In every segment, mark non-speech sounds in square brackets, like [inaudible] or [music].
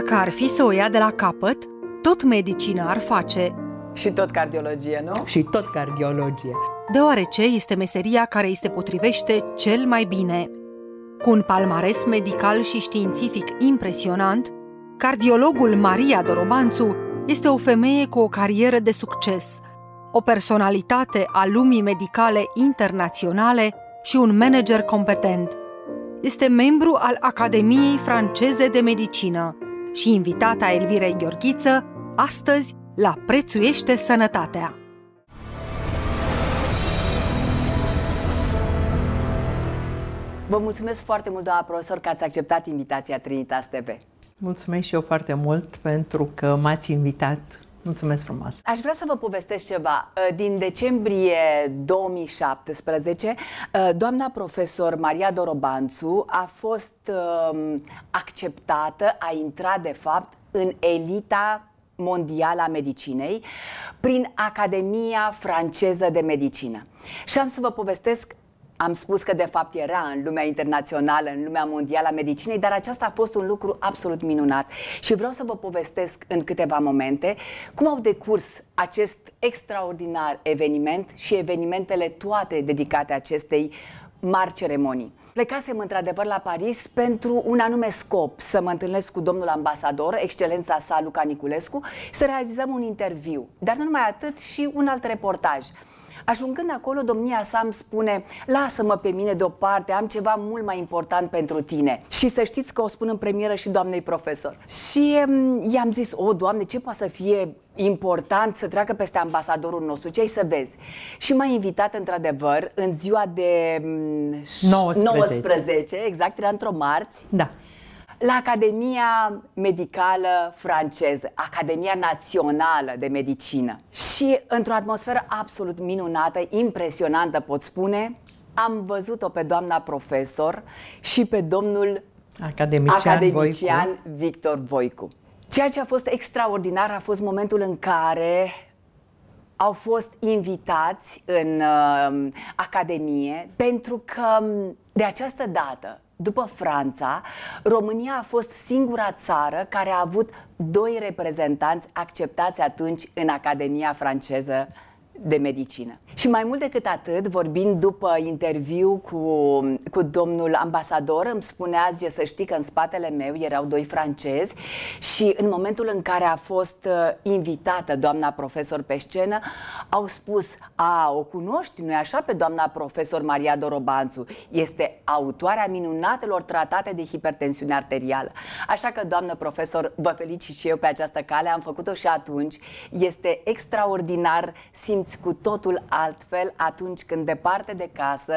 dacă ar fi să o ia de la capăt, tot medicina ar face. Și tot cardiologie, nu? Și tot cardiologie. Deoarece este meseria care îi se potrivește cel mai bine. Cu un palmares medical și științific impresionant, cardiologul Maria Dorobanțu este o femeie cu o carieră de succes, o personalitate a lumii medicale internaționale și un manager competent. Este membru al Academiei franceze de medicină, și invitata Elvirei Gheorghiță, astăzi la Prețuiește Sănătatea. Vă mulțumesc foarte mult, doamna profesor, că ați acceptat invitația Trinitas TV. Mulțumesc și eu foarte mult pentru că m-ați invitat Mulțumesc frumos! Aș vrea să vă povestesc ceva. Uh, din decembrie 2017, uh, doamna profesor Maria Dorobanțu a fost um, acceptată, a intrat de fapt în elita mondială a medicinei prin Academia Franceză de Medicină. Și am să vă povestesc am spus că de fapt era în lumea internațională, în lumea mondială a medicinei, dar aceasta a fost un lucru absolut minunat. Și vreau să vă povestesc în câteva momente cum au decurs acest extraordinar eveniment și evenimentele toate dedicate acestei mari ceremonii. Plecasem într-adevăr la Paris pentru un anume scop, să mă întâlnesc cu domnul ambasador, excelența sa Luca Niculescu, să realizăm un interviu, dar nu numai atât, și un alt reportaj. Ajungând acolo, domnia sa îmi spune, lasă-mă pe mine deoparte, am ceva mult mai important pentru tine. Și să știți că o spun în premieră și doamnei profesor. Și mm, i-am zis, o, doamne, ce poate să fie important să treacă peste ambasadorul nostru, ce ai să vezi. Și m-a invitat într-adevăr în ziua de 19, mm, 19 exact, era într-o marți. Da la Academia Medicală franceză, Academia Națională de Medicină. Și într-o atmosferă absolut minunată, impresionantă, pot spune, am văzut-o pe doamna profesor și pe domnul academician, academician Voicu. Victor Voicu. Ceea ce a fost extraordinar a fost momentul în care au fost invitați în uh, Academie pentru că de această dată după Franța, România a fost singura țară care a avut doi reprezentanți acceptați atunci în Academia franceză de medicină. Și mai mult decât atât, vorbind după interviu cu, cu domnul ambasador, îmi spunea azi să știi că în spatele meu erau doi francezi și în momentul în care a fost uh, invitată doamna profesor pe scenă, au spus, a, o cunoști, nu-i așa, pe doamna profesor Maria Dorobanțu? Este autoarea minunatelor tratate de hipertensiune arterială. Așa că, doamnă profesor, vă felicit și eu pe această cale, am făcut-o și atunci. Este extraordinar simț simți cu totul altfel atunci când departe de casă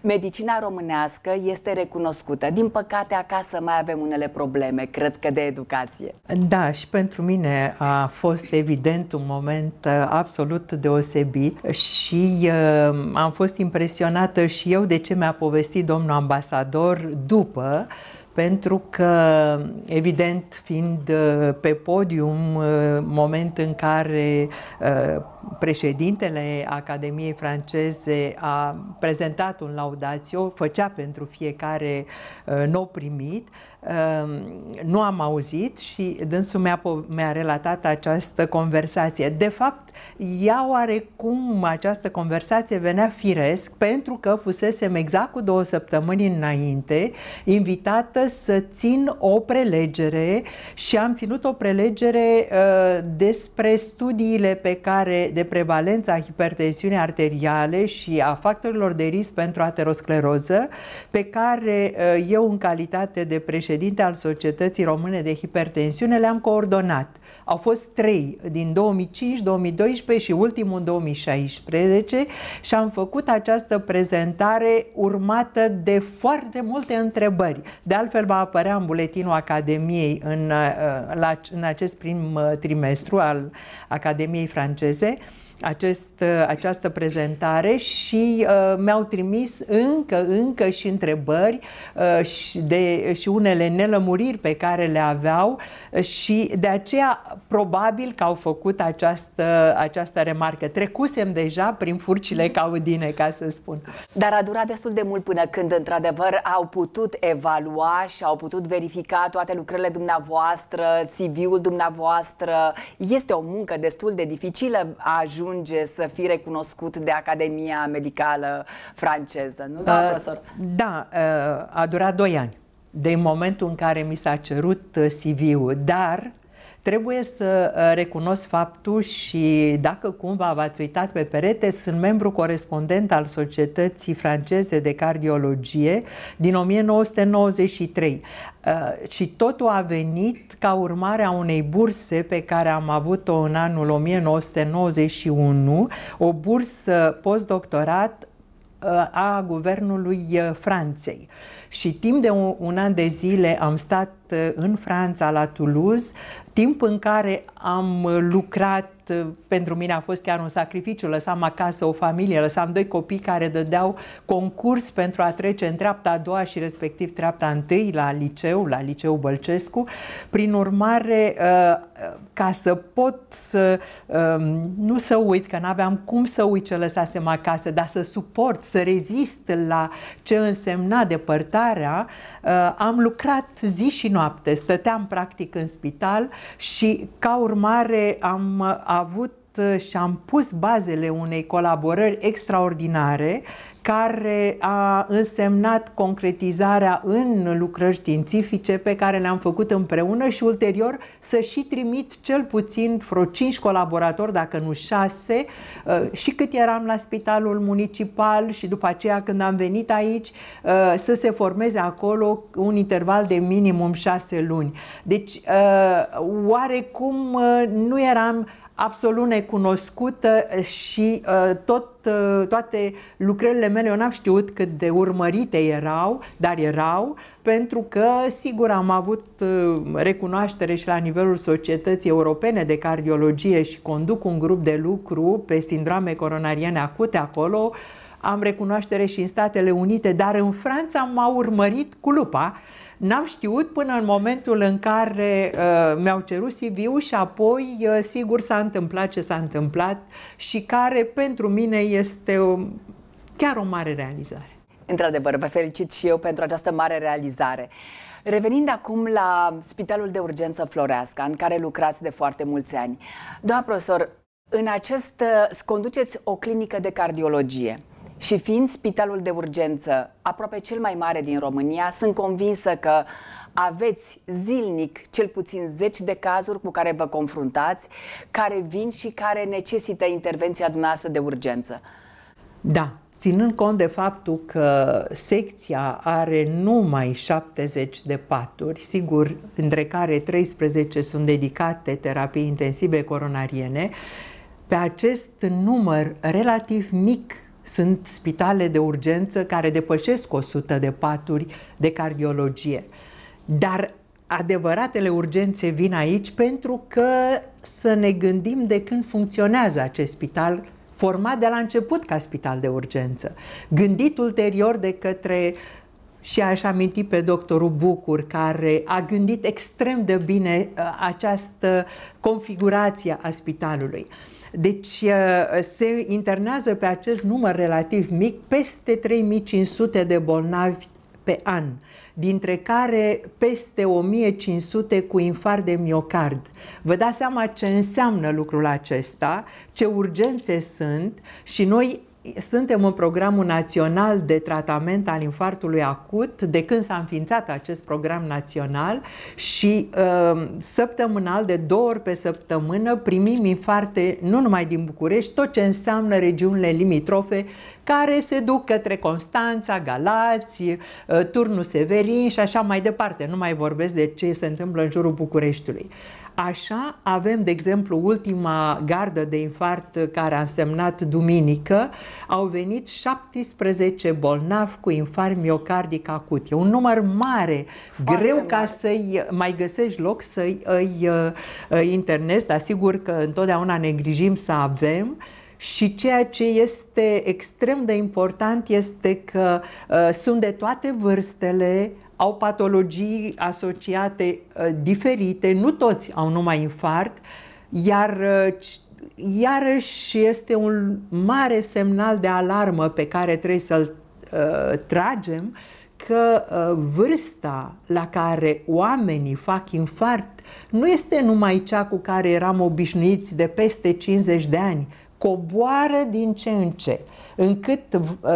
medicina românească este recunoscută. Din păcate, acasă mai avem unele probleme, cred că de educație. Da, și pentru mine a fost evident un moment uh, absolut deosebit și uh, am fost impresionată și eu de ce mi-a povestit domnul ambasador după pentru că, evident, fiind uh, pe podium, uh, moment în care președintele Academiei franceze a prezentat un laudațiu, făcea pentru fiecare uh, nou primit, um, nu am auzit și dânsul mi-a, mi-a relatat această conversație. De fapt, ea oarecum această conversație venea firesc pentru că fusesem exact cu două săptămâni înainte invitată să țin o prelegere și am ținut o prelegere uh, despre studiile pe care de, prevalența a hipertensiunii arteriale și a factorilor de risc pentru ateroscleroză, pe care uh, eu, în calitate de președinte al Societății Române de Hipertensiune, le-am coordonat au fost trei din 2005, 2012 și ultimul în 2016 și am făcut această prezentare urmată de foarte multe întrebări. De altfel va apărea în buletinul Academiei în, uh, la, în acest prim uh, trimestru al Academiei franceze acest, uh, această prezentare și uh, mi-au trimis încă, încă și întrebări uh, și, de, și unele nelămuriri pe care le aveau și de aceea probabil că au făcut această, această remarcă. Trecusem deja prin furcile caudine, ca să spun. Dar a durat destul de mult până când, într-adevăr, au putut evalua și au putut verifica toate lucrările dumneavoastră, CV-ul dumneavoastră. Este o muncă destul de dificilă a ajunge ajunge să fii recunoscut de Academia Medicală franceză, nu, da, profesor? Da, uh, a durat 2 ani de momentul în care mi s-a cerut uh, CV-ul, dar Trebuie să uh, recunosc faptul și dacă cumva v-ați uitat pe perete, sunt membru corespondent al Societății franceze de cardiologie din 1993 uh, și totul a venit ca urmare a unei burse pe care am avut-o în anul 1991, o bursă postdoctorat uh, a guvernului Franței și timp de un, un an de zile am stat uh, în Franța, la Toulouse, timp în care am uh, lucrat uh, pentru mine a fost chiar un sacrificiu. Lăsam acasă o familie, lăsam doi copii care dădeau concurs pentru a trece în treapta a doua și respectiv treapta a întâi la liceu, la liceu Bălcescu. Prin urmare, ca să pot să um, nu să uit, că n-aveam cum să uit ce lăsasem acasă, dar să suport, să rezist la ce însemna depărtarea, uh, am lucrat zi și noapte, stăteam practic în spital și ca urmare am avut Uh, și am pus bazele unei colaborări extraordinare care a însemnat concretizarea în lucrări științifice pe care le-am făcut împreună și ulterior să și trimit cel puțin vreo 5 colaboratori, dacă nu 6, uh, și cât eram la spitalul municipal și după aceea când am venit aici uh, să se formeze acolo un interval de minimum 6 luni. Deci oarecum nu eram absolut necunoscută și uh, tot, uh, toate lucrările mele, eu n-am știut cât de urmărite erau, dar erau, pentru că, sigur, am avut uh, recunoaștere și la nivelul Societății Europene de Cardiologie și conduc un grup de lucru pe sindrome coronariene acute acolo, am recunoaștere și în Statele Unite, dar în Franța m-au urmărit cu lupa N-am știut până în momentul în care uh, mi-au cerut CV-ul și apoi, uh, sigur, s-a întâmplat ce s-a întâmplat și care pentru mine este o, chiar o mare realizare. Într-adevăr, vă felicit și eu pentru această mare realizare. Revenind acum la Spitalul de Urgență Floreasca, în care lucrați de foarte mulți ani, doamna profesor, în acest uh, conduceți o clinică de cardiologie. Și fiind spitalul de urgență aproape cel mai mare din România, sunt convinsă că aveți zilnic cel puțin 10 de cazuri cu care vă confruntați, care vin și care necesită intervenția dumneavoastră de urgență. Da, ținând cont de faptul că secția are numai 70 de paturi, sigur, între care 13 sunt dedicate terapii intensive coronariene, pe acest număr relativ mic sunt spitale de urgență care depășesc 100 de paturi de cardiologie. Dar adevăratele urgențe vin aici pentru că să ne gândim de când funcționează acest spital format de la început ca spital de urgență, gândit ulterior de către și aș aminti pe doctorul Bucur, care a gândit extrem de bine uh, această configurație a spitalului. Deci uh, se internează pe acest număr relativ mic peste 3500 de bolnavi pe an, dintre care peste 1500 cu infarct de miocard. Vă dați seama ce înseamnă lucrul acesta, ce urgențe sunt și noi suntem în programul național de tratament al infarctului acut de când s-a înființat acest program național și uh, săptămânal, de două ori pe săptămână, primim infarte nu numai din București, tot ce înseamnă regiunile limitrofe care se duc către Constanța, Galați, uh, Turnul Severin și așa mai departe. Nu mai vorbesc de ce se întâmplă în jurul Bucureștiului. Uh, Așa avem, de exemplu, ultima gardă de infart care a însemnat duminică, au venit 17 bolnavi cu infarct miocardic acut. E un număr mare, Foarte greu mare. ca să-i mai găsești loc să-i îi, îi internezi, dar sigur că întotdeauna ne grijim să avem și ceea ce este extrem de important este că uh, sunt de toate vârstele, au patologii asociate uh, diferite, nu toți au numai infart, iar uh, iarăși este un mare semnal de alarmă pe care trebuie să-l uh, tragem că uh, vârsta la care oamenii fac infart nu este numai cea cu care eram obișnuiți de peste 50 de ani, coboară din ce în ce, încât uh,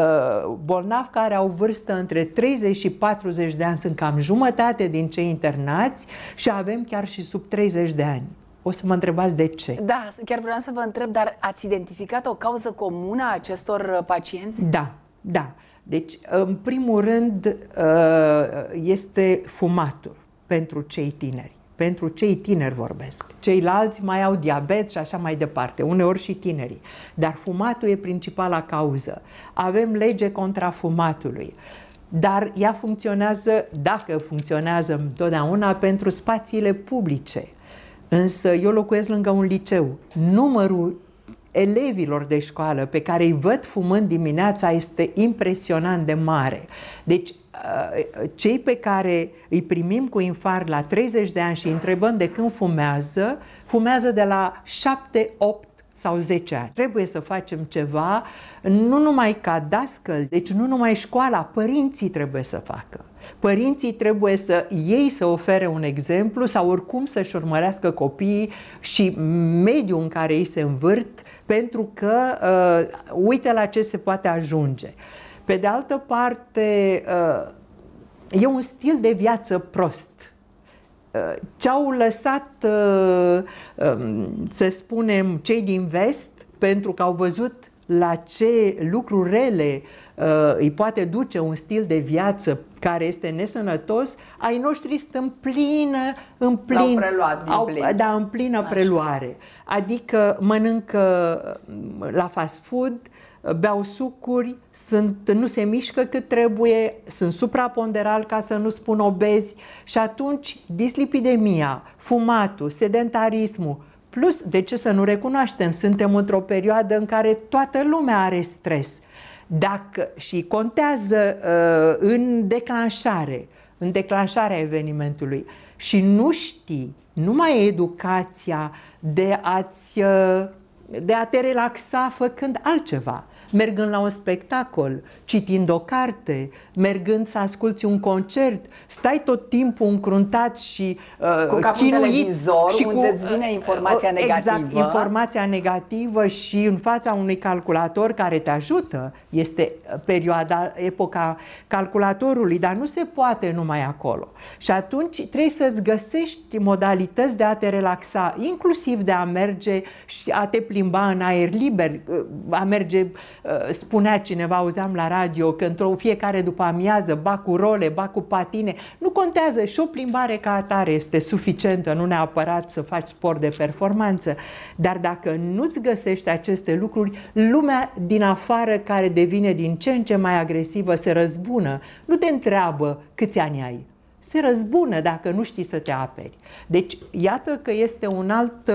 bolnavi care au vârstă între 30 și 40 de ani sunt cam jumătate din cei internați și avem chiar și sub 30 de ani. O să mă întrebați de ce. Da, chiar vreau să vă întreb, dar ați identificat o cauză comună a acestor uh, pacienți? Da, da. Deci, în primul rând, uh, este fumatul pentru cei tineri pentru cei tineri vorbesc. Ceilalți mai au diabet și așa mai departe, uneori și tinerii. Dar fumatul e principala cauză. Avem lege contra fumatului. Dar ea funcționează, dacă funcționează întotdeauna, pentru spațiile publice. Însă eu locuiesc lângă un liceu. Numărul elevilor de școală pe care îi văd fumând dimineața este impresionant de mare. Deci Uh, cei pe care îi primim cu infar la 30 de ani și îi întrebăm de când fumează, fumează de la 7, 8 sau 10 ani. Trebuie să facem ceva, nu numai ca dascăl, deci nu numai școala, părinții trebuie să facă. Părinții trebuie să ei să ofere un exemplu sau oricum să-și urmărească copiii și mediul în care ei se învârt pentru că uh, uite la ce se poate ajunge. Pe de altă parte, uh, e un stil de viață prost. Uh, Ce au lăsat, uh, um, să spunem, cei din vest, pentru că au văzut la ce lucruri rele uh, îi poate duce un stil de viață care este nesănătos, ai noștri sunt în plină, în plin, preluat, au, plin. Da, în plină Așa. preluare. Adică mănâncă uh, la fast food, uh, beau sucuri, sunt, nu se mișcă cât trebuie, sunt supraponderal ca să nu spun obezi și atunci dislipidemia, fumatul, sedentarismul, Plus, de ce să nu recunoaștem? Suntem într-o perioadă în care toată lumea are stres. Dacă și contează uh, în declanșare, în declanșarea evenimentului și nu știi, nu mai e educația de, a-ți, uh, de a te relaxa făcând altceva mergând la un spectacol, citind o carte, mergând să asculți un concert, stai tot timpul încruntat și uh, cu capul chinuit televizor, și unde cu, îți vine uh, informația uh, exact, negativă. Exact, informația negativă și în fața unui calculator care te ajută. Este uh, perioada, epoca calculatorului, dar nu se poate numai acolo. Și atunci trebuie să-ți găsești modalități de a te relaxa, inclusiv de a merge și a te plimba în aer liber, uh, a merge Uh, spunea cineva, auzeam la radio, că într-o fiecare după amiază, ba cu role, ba cu patine, nu contează și o plimbare ca atare este suficientă, nu neapărat să faci sport de performanță, dar dacă nu-ți găsești aceste lucruri, lumea din afară care devine din ce în ce mai agresivă se răzbună, nu te întreabă câți ani ai, se răzbună dacă nu știi să te aperi. Deci, iată că este un alt,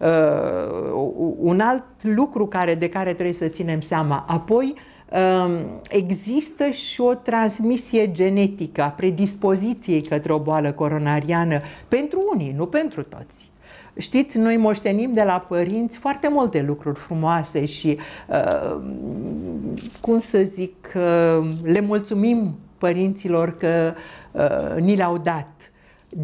uh, un alt lucru care, de care trebuie să ținem seama. Apoi, uh, există și o transmisie genetică a predispoziției către o boală coronariană pentru unii, nu pentru toți. Știți, noi moștenim de la părinți foarte multe lucruri frumoase și, uh, cum să zic, uh, le mulțumim părinților că uh, ni le-au dat.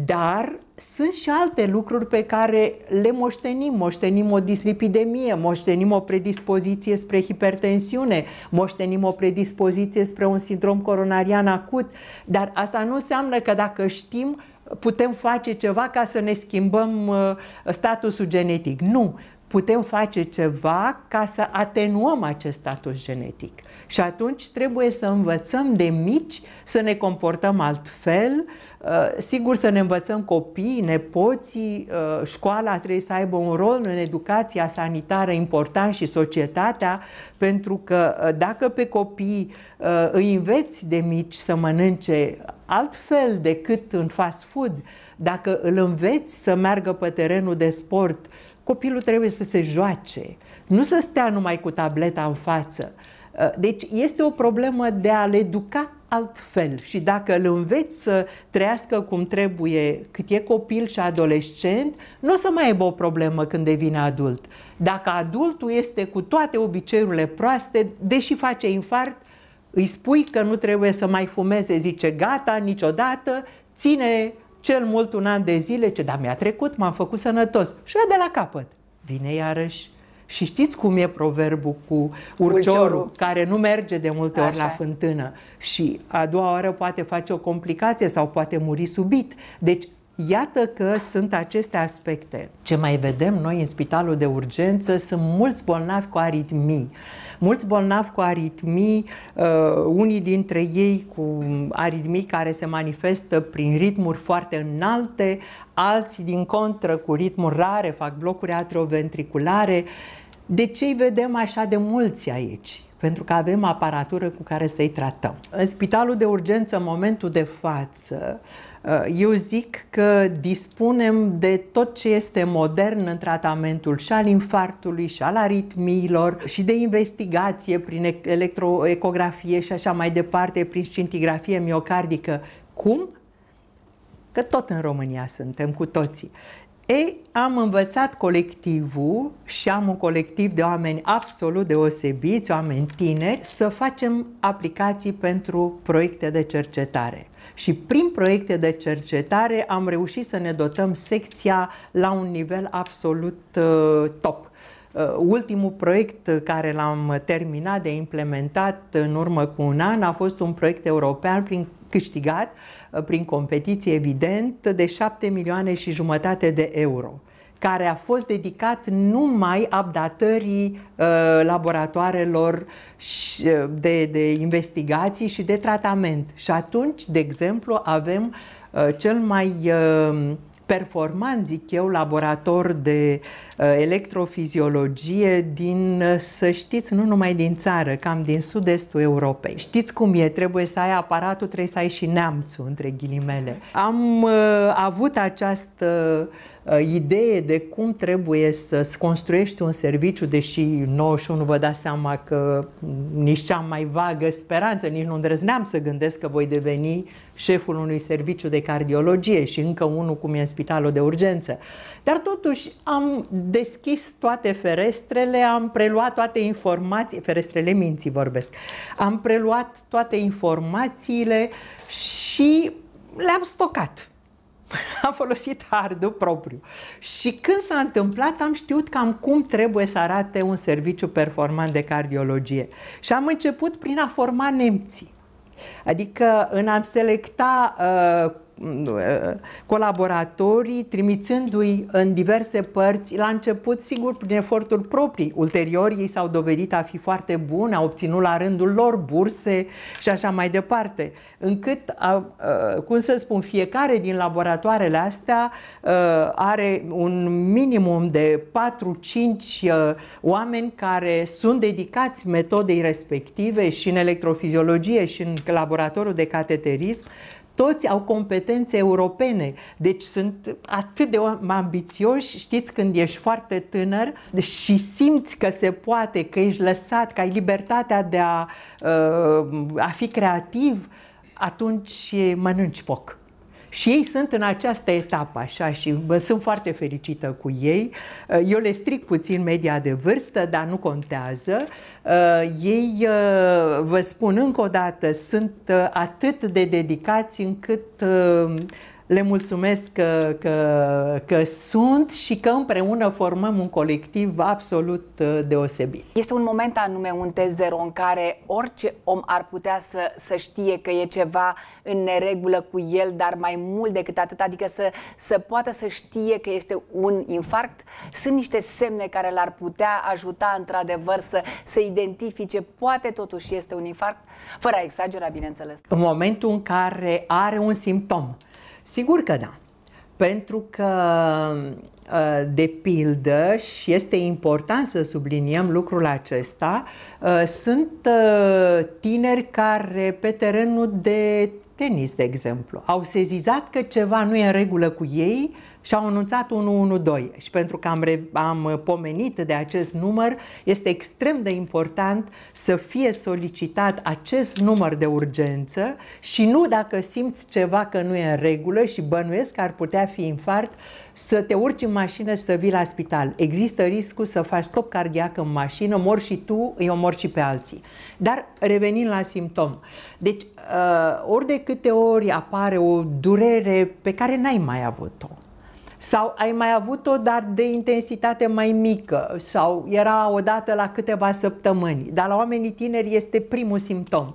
Dar sunt și alte lucruri pe care le moștenim. Moștenim o dislipidemie, moștenim o predispoziție spre hipertensiune, moștenim o predispoziție spre un sindrom coronarian acut. Dar asta nu înseamnă că dacă știm, putem face ceva ca să ne schimbăm uh, statusul genetic. Nu! Putem face ceva ca să atenuăm acest status genetic. Și atunci trebuie să învățăm de mici să ne comportăm altfel, uh, sigur să ne învățăm copiii, nepoții, uh, școala trebuie să aibă un rol în educația sanitară important și societatea, pentru că uh, dacă pe copii îi înveți de mici să mănânce altfel decât în fast food, dacă îl înveți să meargă pe terenul de sport, copilul trebuie să se joace, nu să stea numai cu tableta în față. Uh, deci este o problemă de a-l educa altfel și dacă îl înveți să trăiască cum trebuie cât e copil și adolescent, nu o să mai aibă o problemă când devine adult. Dacă adultul este cu toate obiceiurile proaste, deși face infart, îi spui că nu trebuie să mai fumeze, zice gata, niciodată, ține cel mult un an de zile, ce da, mi-a trecut, m-am făcut sănătos. Și de la capăt. Vine iarăși și știți cum e proverbul cu urciorul, urciorul. care nu merge de multe ori Așa. la fântână și a doua oară poate face o complicație sau poate muri subit. Deci Iată că sunt aceste aspecte. Ce mai vedem noi în spitalul de urgență sunt mulți bolnavi cu aritmii. Mulți bolnavi cu aritmii, uh, unii dintre ei cu aritmii care se manifestă prin ritmuri foarte înalte, alții din contră cu ritmuri rare, fac blocuri atrioventriculare de ce îi vedem așa de mulți aici? Pentru că avem aparatură cu care să-i tratăm. În spitalul de urgență, în momentul de față, uh, eu zic că dispunem de tot ce este modern în tratamentul și al infarctului, și al aritmiilor, și de investigație prin electroecografie și așa mai departe, prin scintigrafie miocardică. Cum? Că tot în România suntem cu toții. E am învățat colectivul și am un colectiv de oameni absolut deosebiți, oameni tineri, să facem aplicații pentru proiecte de cercetare. Și prin proiecte de cercetare am reușit să ne dotăm secția la un nivel absolut uh, top. Uh, ultimul proiect care l-am terminat de implementat în urmă cu un an a fost un proiect european prin câștigat prin competiție evident, de 7 milioane și jumătate de euro care a fost dedicat numai abdatării uh, laboratoarelor uh, de, de investigații și de tratament. Și atunci, de exemplu, avem uh, cel mai performant, zic eu, laborator de uh, electrofiziologie din, uh, să știți, nu numai din țară, cam din sud-estul Europei. Știți cum e, trebuie să ai aparatul, trebuie să ai și neamțul, între ghilimele. Am uh, avut această uh, Uh, idee de cum trebuie să-ți construiești un serviciu, deși 91 vă dați seama că nici cea mai vagă speranță, nici nu îndrăzneam să gândesc că voi deveni șeful unui serviciu de cardiologie și încă unul cum e în spitalul de urgență. Dar totuși am deschis toate ferestrele, am preluat toate informații, ferestrele minții vorbesc, am preluat toate informațiile și le-am stocat am [laughs] folosit hardul propriu. Și când s-a întâmplat, am știut cam cum trebuie să arate un serviciu performant de cardiologie. Și am început prin a forma nemții. Adică în a selecta uh, Uh, colaboratorii, trimițându-i în diverse părți, la început, sigur, prin eforturi proprii. Ulterior, ei s-au dovedit a fi foarte buni, au obținut la rândul lor burse și așa mai departe. Încât, uh, cum să spun, fiecare din laboratoarele astea uh, are un minimum de 4-5 oameni care sunt dedicați metodei respective și în electrofiziologie și în laboratorul de cateterism toți au competențe europene, deci sunt atât de ambițioși, știți, când ești foarte tânăr și simți că se poate, că ești lăsat, că ai libertatea de a, uh, a fi creativ, atunci mănânci foc. Și ei sunt în această etapă, așa, și mă sunt foarte fericită cu ei. Uh, eu le stric puțin media de vârstă, dar nu contează. Uh, ei, uh, vă spun încă o dată, sunt atât de dedicați încât le mulțumesc că, că, că sunt și că împreună formăm un colectiv absolut uh, deosebit. Este un moment anume, un T0, în care orice om ar putea să, să știe că e ceva în neregulă cu el, dar mai mult decât atât, adică să, să poată să știe că este un infarct. Sunt niște semne care l-ar putea ajuta într-adevăr să, să identifice, poate totuși este un infarct, fără a exagera, bineînțeles. În momentul în care are un simptom, Sigur că da. Pentru că, ă, de pildă, și este important să subliniem lucrul acesta, ă, sunt ă, tineri care pe terenul de tenis, de exemplu, au sezizat că ceva nu e în regulă cu ei, și au anunțat 112 și pentru că am, re- am uh, pomenit de acest număr, este extrem de important să fie solicitat acest număr de urgență și nu dacă simți ceva că nu e în regulă și bănuiesc că ar putea fi infart, să te urci în mașină și să vii la spital. Există riscul să faci stop cardiac în mașină, mor și tu, îi omor și pe alții. Dar revenind la simptom. Deci, uh, ori de câte ori apare o durere pe care n-ai mai avut-o, sau ai mai avut-o, dar de intensitate mai mică, sau era odată la câteva săptămâni. Dar la oamenii tineri este primul simptom.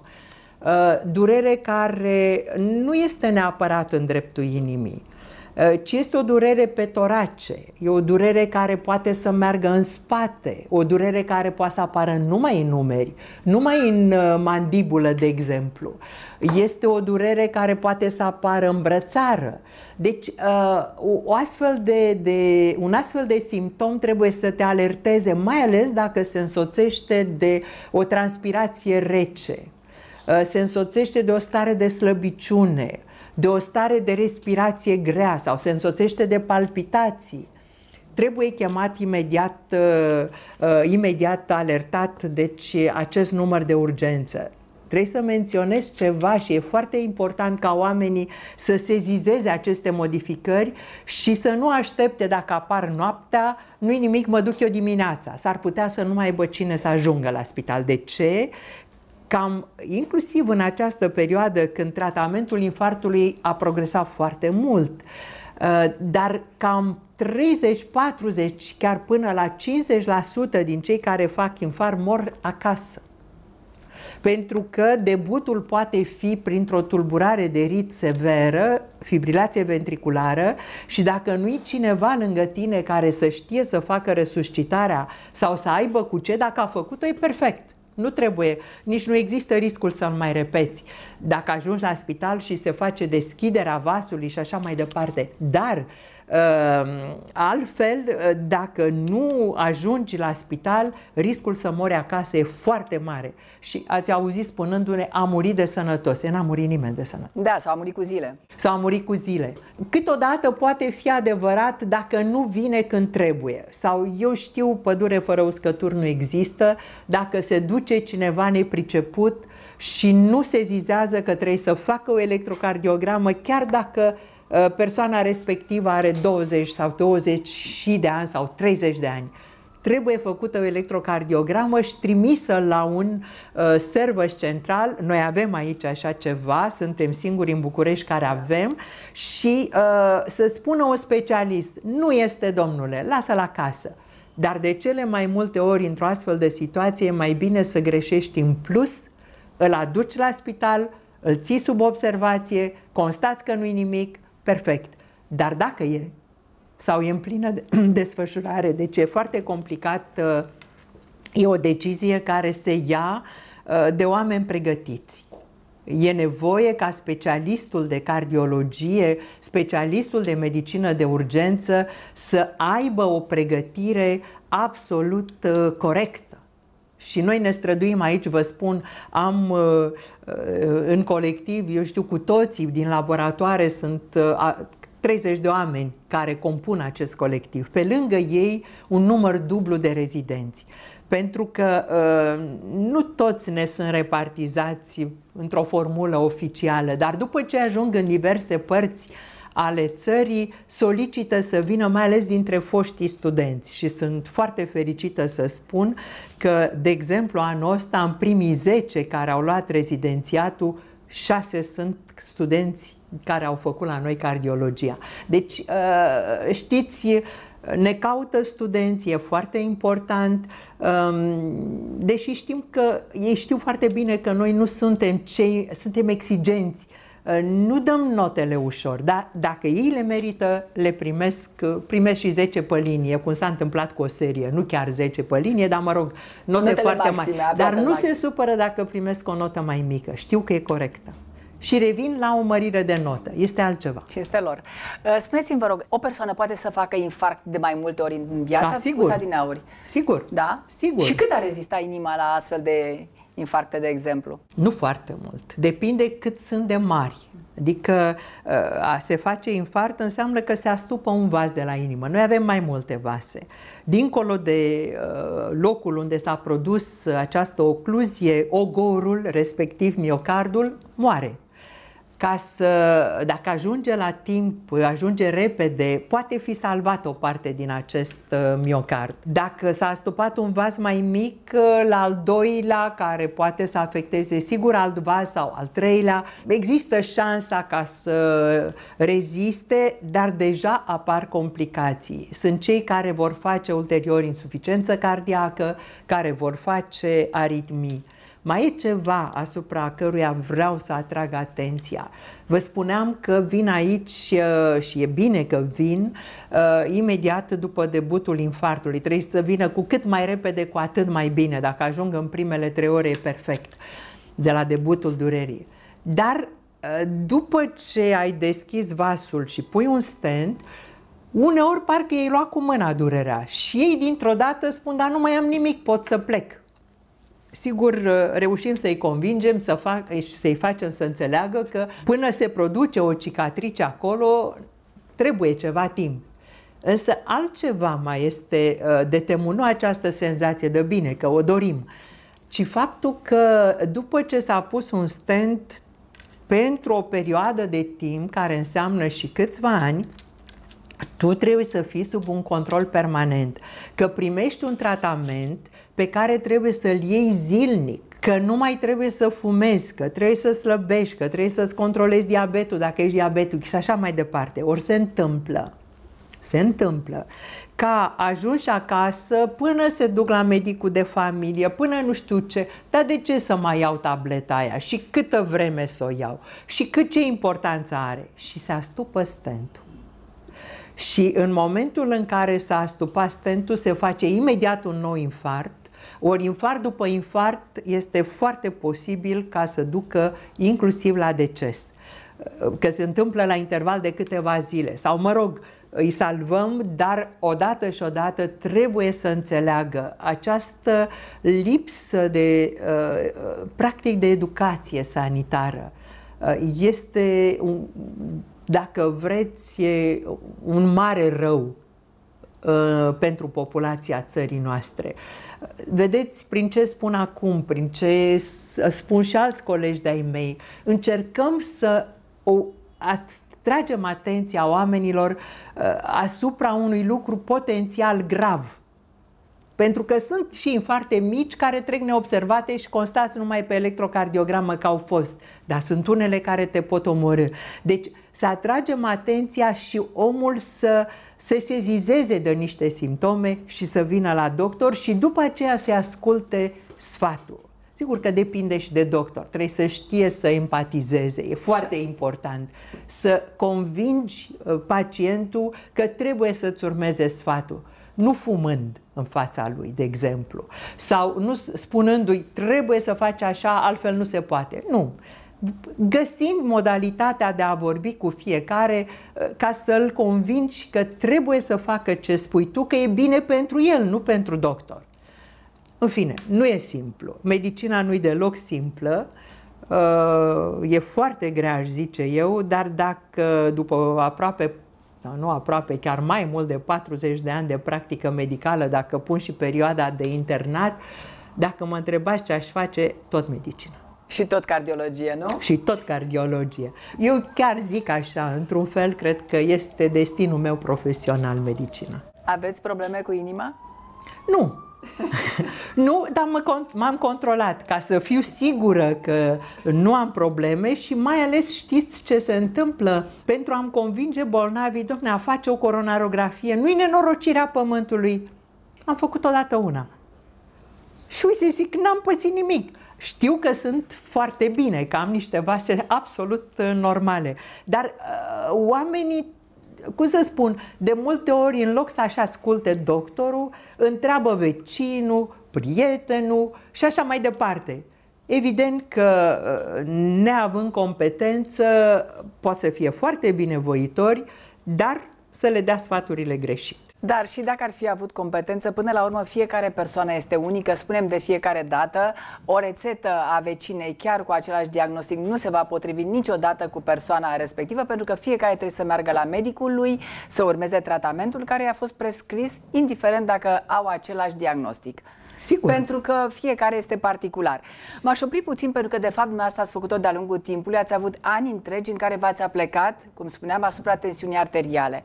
Uh, durere care nu este neapărat în dreptul inimii Eh, ci este o durere pe torace, e o durere care poate să meargă în spate, o durere care poate să apară numai în numeri, numai în eh, mandibulă, de exemplu. Este o durere care poate să apară în brățară. Deci, eh, o astfel de, de, un astfel de simptom trebuie să te alerteze, mai ales dacă se însoțește de o transpirație rece. Uh, se însoțește de o stare de slăbiciune, de o stare de respirație grea sau se însoțește de palpitații, trebuie chemat imediat, uh, uh, imediat alertat, deci acest număr de urgență. Trebuie să menționez ceva și e foarte important ca oamenii să se zizeze aceste modificări și să nu aștepte dacă apar noaptea, nu-i nimic, mă duc eu dimineața. S-ar putea să nu mai aibă cine să ajungă la spital. De ce? cam inclusiv în această perioadă când tratamentul infarctului a progresat foarte mult, uh, dar cam 30, 40, chiar până la 50% din cei care fac infarct mor acasă. Pentru că debutul poate fi printr-o tulburare de rit severă, fibrilație ventriculară și dacă nu-i cineva lângă tine care să știe să facă resuscitarea sau să aibă cu ce, dacă a făcut-o e perfect. Nu trebuie, nici nu există riscul să-l mai repeți. Dacă ajungi la spital și se face deschiderea vasului și așa mai departe. Dar Ehm, altfel, eh, dacă nu ajungi la spital, riscul să mori acasă e foarte mare. Și ați auzit spunându-ne, a murit de sănătos. E, n-a murit nimeni de sănătos. Da, s a murit cu zile. s a murit cu zile. Câteodată poate fi adevărat dacă nu vine când trebuie. Sau eu știu, pădure fără uscături nu există, dacă se duce cineva nepriceput și nu se zizează că trebuie să facă o electrocardiogramă, chiar dacă Uh, persoana respectivă are 20 sau 20 și de ani sau 30 de ani. Trebuie făcută o electrocardiogramă și trimisă la un uh, servăș central. Noi avem aici așa ceva, suntem singuri în București care avem și uh, să spună un specialist, nu este domnule, lasă la casă. Dar de cele mai multe ori, într-o astfel de situație, e mai bine să greșești în plus, îl aduci la spital, îl ții sub observație, constați că nu-i nimic, perfect. Dar dacă e sau e în plină [clears throat] desfășurare, deci e foarte complicat, uh, e o decizie care se ia uh, de oameni pregătiți. E nevoie ca specialistul de cardiologie, specialistul de medicină de urgență să aibă o pregătire absolut uh, corectă. Și noi ne străduim aici, vă spun, am Uh, în colectiv, eu știu, cu toții din laboratoare sunt 30 uh, de oameni care compun acest colectiv. Pe lângă ei, un număr dublu de rezidenți. Pentru că uh, nu toți ne sunt repartizați într-o formulă oficială, dar după ce ajung în diverse părți uh, ale țării solicită să vină mai ales dintre foștii studenți și sunt foarte fericită să spun că, de exemplu, anul ăsta, în primii 10 care au luat rezidențiatul, șase sunt studenți care au făcut la noi cardiologia. Deci, uh, știți, ne caută studenți, e foarte important, um, deși știm că ei știu foarte bine că noi nu suntem cei, suntem exigenți Ă, nu dăm notele ușor, dar dacă ei le merită, le primesc, ă, primesc și 10 pe linie, cum s-a întâmplat cu o serie, nu chiar 10 pe linie, dar mă rog, note Notele foarte maxime, mari. Dar nu maxime. se supără dacă primesc o notă mai mică, știu că e corectă. Și revin la o mărire de notă. Este altceva. Cinste lor. Ă, spuneți-mi, vă rog, o persoană poate să facă infarct de mai multe ori în viața? Da, sigur. din auri. Sigur. Da? Sigur. Și cât a rezistat inima la astfel de infarcte, de exemplu? Nu foarte mult. Depinde cât sunt de mari. Adică uh, a se face infart înseamnă că se astupă un vas de la inimă. Noi avem mai multe vase. Dincolo de uh, locul unde s-a produs această ocluzie, ogorul, respectiv miocardul, moare ca să, dacă ajunge la timp, ajunge repede, poate fi salvat o parte din acest uh, miocard. Dacă s-a stupat un vas mai mic, uh, la al doilea, care poate să afecteze sigur alt vas sau al treilea, există șansa ca să reziste, dar deja apar complicații. Sunt cei care vor face ulterior insuficiență cardiacă, care vor face aritmii. Mai e ceva asupra căruia vreau să atrag atenția. Vă spuneam că vin aici și uh, e bine că vin uh, imediat după debutul infarctului. Trebuie să vină cu cât mai repede, cu atât mai bine. Dacă ajung în primele trei ore e perfect de la debutul durerii. Dar uh, după ce ai deschis vasul și pui un stent, uneori parcă ei lua cu mâna durerea și ei dintr-o dată spun, dar nu mai am nimic, pot să plec. Sigur, uh, reușim să-i convingem să fac, să-i facem să înțeleagă că până se produce o cicatrice acolo, trebuie ceva timp. Însă altceva mai este uh, de temut, nu această senzație de bine, că o dorim, ci faptul că după ce s-a pus un stent pentru o perioadă de timp, care înseamnă și câțiva ani, tu trebuie să fii sub un control permanent, că primești un tratament pe care trebuie să-l iei zilnic că nu mai trebuie să fumezi, că trebuie să slăbești, că trebuie să-ți controlezi diabetul dacă ești diabetic și așa mai departe. Ori se întâmplă. Se întâmplă ca ajungi acasă până se duc la medicul de familie, până nu știu ce, dar de ce să mai iau tableta aia și câtă vreme să o iau și cât ce importanță are și se astupă stentul. Și în momentul în care s-a astupat stentul se face imediat un nou infart ori infart după infart este foarte posibil ca să ducă inclusiv la deces. Că se întâmplă la interval de câteva zile. Sau, mă rog, îi salvăm, dar odată și odată trebuie să înțeleagă această lipsă de, uh, practic, de educație sanitară. Uh, este, dacă vreți, un mare rău Uh, pentru populația țării noastre. Vedeți prin ce spun acum, prin ce uh, spun și alți colegi de-ai mei, încercăm să o atragem atenția oamenilor uh, asupra unui lucru potențial grav. Pentru că sunt și infarte mici care trec neobservate și constați numai pe electrocardiogramă că au fost, dar sunt unele care te pot omorâ. Deci să atragem atenția și omul să uh, să se zizeze de niște simptome și să vină la doctor și după aceea să asculte sfatul. Sigur că depinde și de doctor, trebuie să știe să empatizeze, e foarte important să convingi uh, pacientul că trebuie să-ți urmeze sfatul nu fumând în fața lui, de exemplu, sau nu spunându-i trebuie să faci așa, altfel nu se poate. Nu găsind modalitatea de a vorbi cu fiecare eh, ca să-l convingi că trebuie să facă ce spui tu, că e bine pentru el, nu pentru doctor. În fine, nu e simplu. Medicina nu e deloc simplă, eh, e foarte grea, aș zice eu, dar dacă după aproape nu aproape, chiar mai mult de 40 de ani de practică medicală, dacă pun și perioada de internat, dacă mă întrebați ce aș face, tot medicina. Și tot cardiologie, nu? Și tot cardiologie. Eu chiar zic așa, într-un fel, cred că este destinul meu profesional medicina. Aveți probleme cu inima? Nu. [laughs] nu, dar mă, m-am controlat ca să fiu sigură că nu am probleme și mai ales știți ce se întâmplă pentru a-mi convinge bolnavii, domne, a face o coronarografie, nu-i nenorocirea pământului. Am făcut odată una. Și uite, zic, n-am pățit nimic. Știu că sunt foarte bine, că am niște vase absolut uh, normale, dar uh, oamenii cum să spun, de multe ori, în loc să-și asculte doctorul, întreabă vecinul, prietenul și așa mai departe. Evident că, uh, neavând competență, pot să fie foarte binevoitori, dar să le dea sfaturile greșite. Dar și dacă ar fi avut competență, până la urmă fiecare persoană este unică, spunem de fiecare dată, o rețetă a vecinei chiar cu același diagnostic nu se va potrivi niciodată cu persoana respectivă, pentru că fiecare trebuie să meargă la medicul lui, să urmeze tratamentul care i-a fost prescris, indiferent dacă au același diagnostic. Sigur. Pentru că fiecare este particular. M-aș opri puțin pentru că, de fapt, dumneavoastră ați făcut-o de-a lungul timpului. Ați avut ani întregi în care v-ați aplecat, cum spuneam, asupra tensiunii arteriale.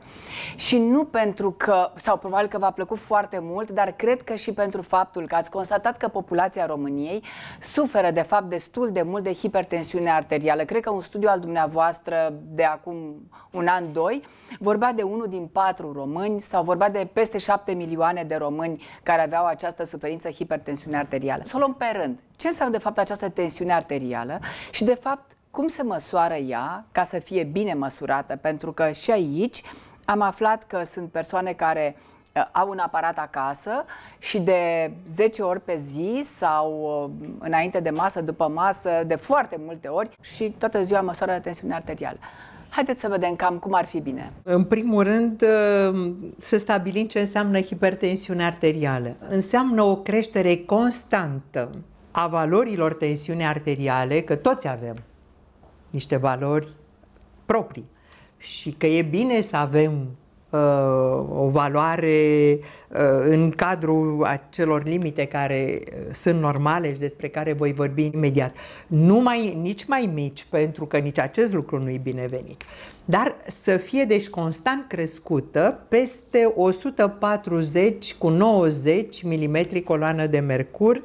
Și nu pentru că, sau probabil că v-a plăcut foarte mult, dar cred că și pentru faptul că ați constatat că populația României suferă, de fapt, destul de mult de hipertensiune arterială. Cred că un studiu al dumneavoastră de acum un an, doi, vorbea de unul din patru români sau vorbea de peste șapte milioane de români care aveau această suferință suferință hipertensiune arterială. Să o luăm pe rând. Ce înseamnă de fapt această tensiune arterială și de fapt cum se măsoară ea ca să fie bine măsurată? Pentru că și aici am aflat că sunt persoane care uh, au un aparat acasă și de 10 ori pe zi sau uh, înainte de masă, după masă, de foarte multe ori și toată ziua măsoară tensiunea arterială. Haideți să vedem cam cum ar fi bine. În primul rând, ă, să stabilim ce înseamnă hipertensiune arterială. Înseamnă o creștere constantă a valorilor tensiunii arteriale, că toți avem niște valori proprii și că e bine să avem Uh, o valoare uh, în cadrul acelor limite care uh, sunt normale și despre care voi vorbi imediat. Nu mai, nici mai mici, pentru că nici acest lucru nu e binevenit. Dar să fie deci constant crescută peste 140 cu 90 mm coloană de mercur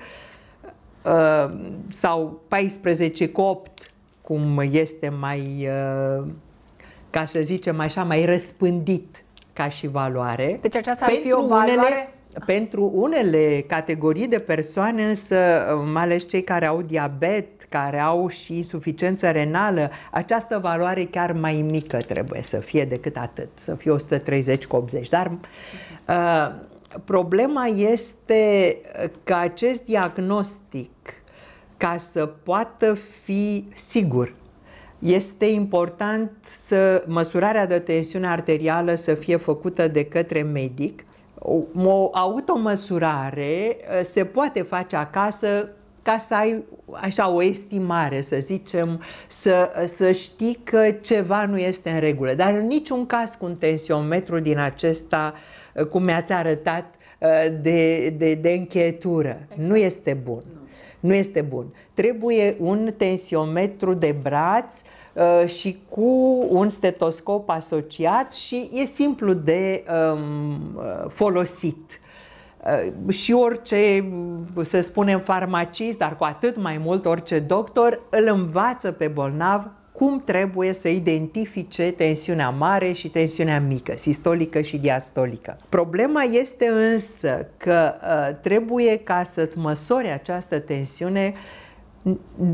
sau 14 cu 8, cum este mai, ca să zicem așa, mai răspândit ca și valoare. Deci aceasta ar fi o valoare... Unele, pentru unele categorii de persoane, însă, mai ales cei care au diabet, care au și insuficiență renală, această valoare chiar mai mică trebuie să fie decât atât, să fie 130 cu 80. Dar uh, problema este că acest diagnostic, ca să poată fi sigur este important să măsurarea de tensiune arterială să fie făcută de către medic. O automăsurare ă, se poate face acasă ca să ai așa o estimare, să zicem, să, să știi că ceva nu este în regulă. Dar în niciun caz cu un tensiometru din acesta, ă, cum mi-ați arătat, ă, de, de, de închetură. Nu este bun. Nu nu este bun. Trebuie un tensiometru de braț uh, și cu un stetoscop asociat și e simplu de um, uh, folosit. Uh, și orice, să spunem, farmacist, dar cu atât mai mult orice doctor, îl învață pe bolnav cum trebuie să identifice tensiunea mare și tensiunea mică, sistolică și diastolică. Problema este însă că uh, trebuie ca să-ți măsori această tensiune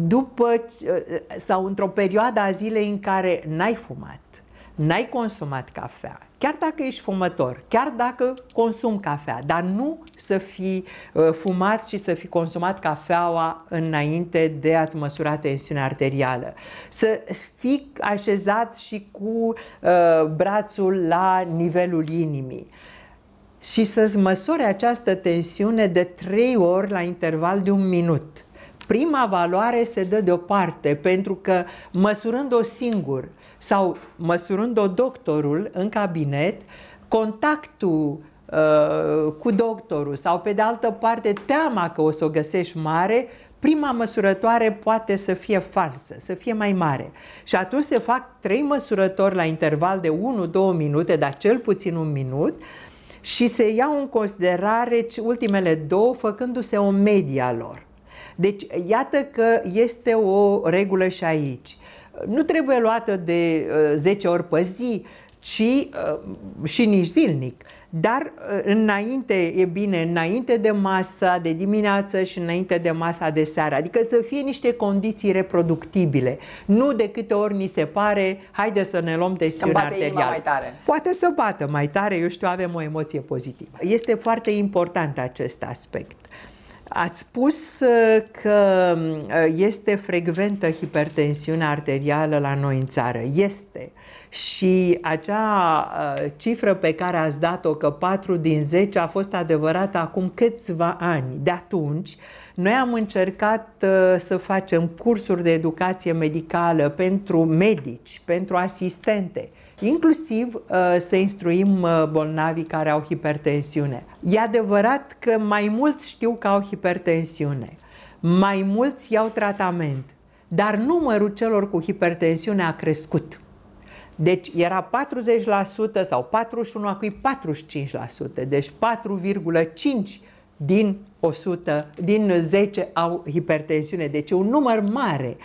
după uh, sau într-o perioadă a zilei în care n-ai fumat, n-ai consumat cafea, chiar dacă ești fumător, chiar dacă consumi cafea, dar nu să fi uh, fumat și să fi consumat cafeaua înainte de a-ți măsura tensiunea arterială. Să fii așezat și cu uh, brațul la nivelul inimii și să-ți măsori această tensiune de 3 ori la interval de un minut prima valoare se dă deoparte, pentru că măsurând-o singur sau măsurând-o doctorul în cabinet, contactul uh, cu doctorul sau pe de altă parte teama că o să o găsești mare, prima măsurătoare poate să fie falsă, să fie mai mare. Și atunci se fac trei măsurători la interval de 1-2 minute, dar cel puțin un minut, și se iau în considerare ultimele două, făcându-se o media lor. Deci, iată că este o regulă și aici. Nu trebuie luată de 10 uh, ori pe zi, ci uh, și nici zilnic. Dar uh, înainte, e bine, înainte de masa de dimineață și înainte de masa de seară. Adică să fie niște condiții reproductibile. Nu de câte ori ni se pare, haide să ne luăm tensiunea arterială. mai tare. Poate să bată mai tare, eu știu, avem o emoție pozitivă. Este foarte important acest aspect. Ați spus uh, că uh, este frecventă hipertensiunea arterială la noi în țară. Este. Și acea uh, cifră pe care ați dat-o, că 4 din 10 a fost adevărată acum câțiva ani. De atunci, noi am încercat să facem cursuri de educație medicală pentru medici, pentru asistente inclusiv uh, să instruim uh, bolnavii care au hipertensiune. E adevărat că mai mulți știu că au hipertensiune, mai mulți iau tratament, dar numărul celor cu hipertensiune a crescut. Deci era 40% sau 41%, acum 45%, deci 4,5 din 100, din 10 au hipertensiune, deci un număr mare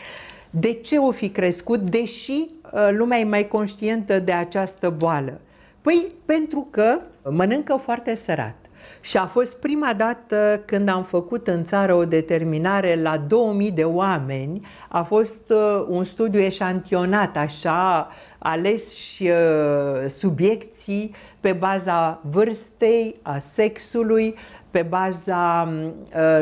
de ce o fi crescut, deși uh, lumea e mai conștientă de această boală? Păi pentru că mănâncă foarte sărat. Și a fost prima dată când am făcut în țară o determinare la 2000 de oameni. A fost uh, un studiu eșantionat, așa, ales și uh, subiecții pe baza vârstei, a sexului, pe baza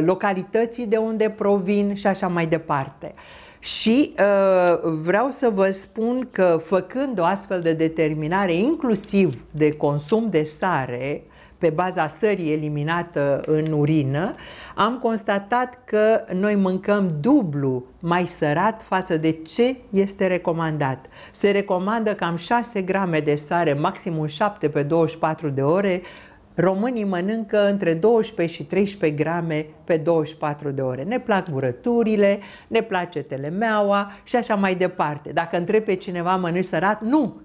localității de unde provin și așa mai departe. Și uh, vreau să vă spun că făcând o astfel de determinare, inclusiv de consum de sare, pe baza sării eliminată în urină, am constatat că noi mâncăm dublu mai sărat față de ce este recomandat. Se recomandă cam 6 grame de sare, maximum 7 pe 24 de ore, Românii mănâncă între 12 și 13 grame pe 24 de ore. Ne plac murăturile, ne place telemeaua și așa mai departe. Dacă întrebi pe cineva mănânci sărat, nu,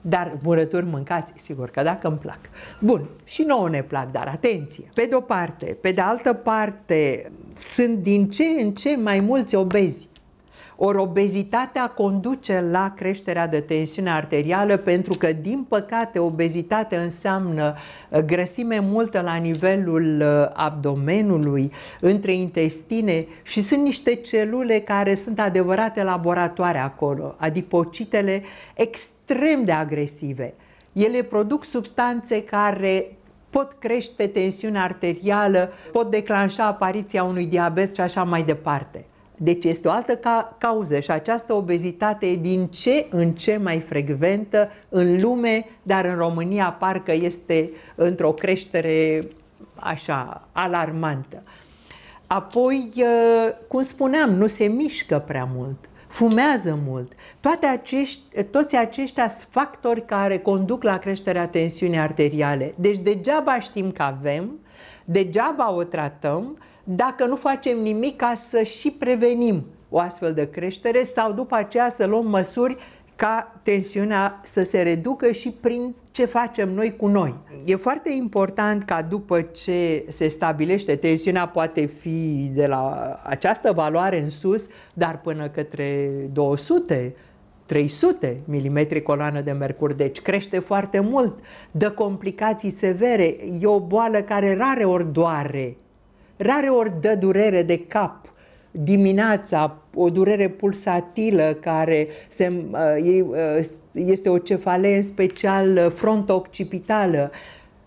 dar murături mâncați, sigur că dacă îmi plac. Bun, și nouă ne plac, dar atenție! Pe de-o parte, pe de altă parte, sunt din ce în ce mai mulți obezi. Ori obezitatea conduce la creșterea de tensiune arterială pentru că, din păcate, obezitate înseamnă uh, grăsime multă la nivelul uh, abdomenului, între intestine și sunt niște celule care sunt adevărate laboratoare acolo, adipocitele extrem de agresive. Ele produc substanțe care pot crește tensiunea arterială, pot declanșa apariția unui diabet și așa mai departe. Deci este o altă ca- cauză și această obezitate e din ce în ce mai frecventă în lume, dar în România parcă este într-o creștere așa alarmantă. Apoi, ă, cum spuneam, nu se mișcă prea mult, fumează mult. Toate acești, toți aceștia sunt factori care conduc la creșterea tensiunii arteriale. Deci degeaba știm că avem, degeaba o tratăm dacă nu facem nimic ca să și prevenim o astfel de creștere sau după aceea să luăm măsuri ca tensiunea să se reducă și prin ce facem noi cu noi. E foarte important ca după ce se stabilește, tensiunea poate fi de la această valoare în sus, dar până către 200, 300 mm coloană de mercur, deci crește foarte mult, dă complicații severe, e o boală care rare ori doare, rare ori dă durere de cap dimineața, o durere pulsatilă care se, uh, uh, este o cefalee în special uh, frontoccipitală,